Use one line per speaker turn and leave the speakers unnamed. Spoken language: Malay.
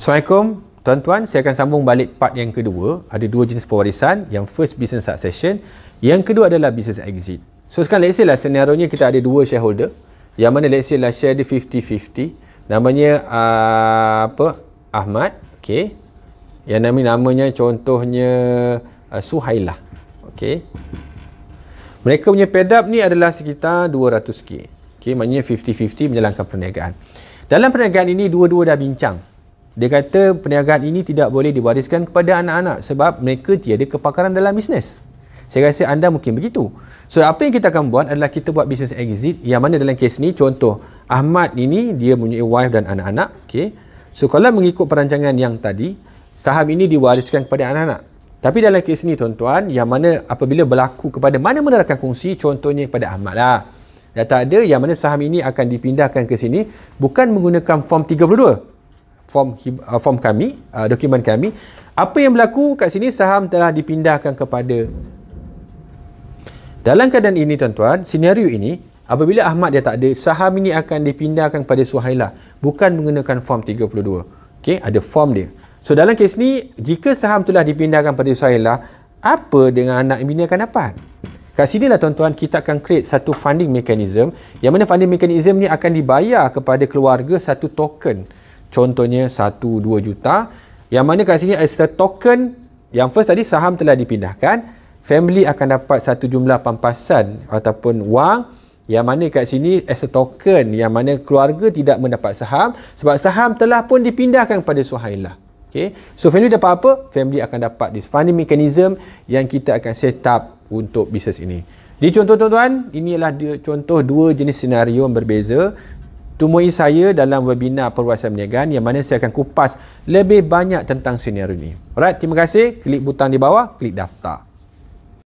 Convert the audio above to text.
Assalamualaikum tuan-tuan saya akan sambung balik part yang kedua ada dua jenis pewarisan yang first business succession yang kedua adalah business exit so sekarang let's say lah senario nya kita ada dua shareholder yang mana let's say lah share dia 50-50 namanya uh, apa Ahmad ok yang namanya namanya contohnya uh, Suhailah ok mereka punya paid up ni adalah sekitar 200k ok maknanya 50-50 menjalankan perniagaan dalam perniagaan ini dua-dua dah bincang dia kata perniagaan ini tidak boleh diwariskan kepada anak-anak sebab mereka tiada kepakaran dalam bisnes. Saya rasa anda mungkin begitu. So apa yang kita akan buat adalah kita buat bisnes exit yang mana dalam kes ni contoh Ahmad ini dia mempunyai wife dan anak-anak. Okay. So kalau mengikut perancangan yang tadi, saham ini diwariskan kepada anak-anak. Tapi dalam kes ni tuan-tuan, yang mana apabila berlaku kepada mana-mana rakan kongsi, contohnya kepada Ahmad lah. Dah tak ada yang mana saham ini akan dipindahkan ke sini bukan menggunakan form 32 form uh, form kami, uh, dokumen kami. Apa yang berlaku kat sini saham telah dipindahkan kepada Dalam keadaan ini tuan-tuan, senario ini apabila Ahmad dia tak ada, saham ini akan dipindahkan kepada Suhaila bukan menggunakan form 32. Okey, ada form dia. So dalam kes ni, jika saham telah dipindahkan kepada Suhaila, apa dengan anak bini akan dapat? Kat sini lah tuan-tuan, kita akan create satu funding mechanism yang mana funding mechanism ni akan dibayar kepada keluarga satu token contohnya 1 2 juta yang mana kat sini ada token yang first tadi saham telah dipindahkan family akan dapat satu jumlah pampasan ataupun wang yang mana kat sini as a token yang mana keluarga tidak mendapat saham sebab saham telah pun dipindahkan kepada Suhailah. Okay. So family dapat apa? Family akan dapat this funding mechanism yang kita akan set up untuk bisnes ini. Di contoh tuan-tuan, inilah dia contoh dua jenis senario yang berbeza temui saya dalam webinar perluasan perniagaan yang mana saya akan kupas lebih banyak tentang senior ini. Alright, terima kasih. Klik butang di bawah, klik daftar.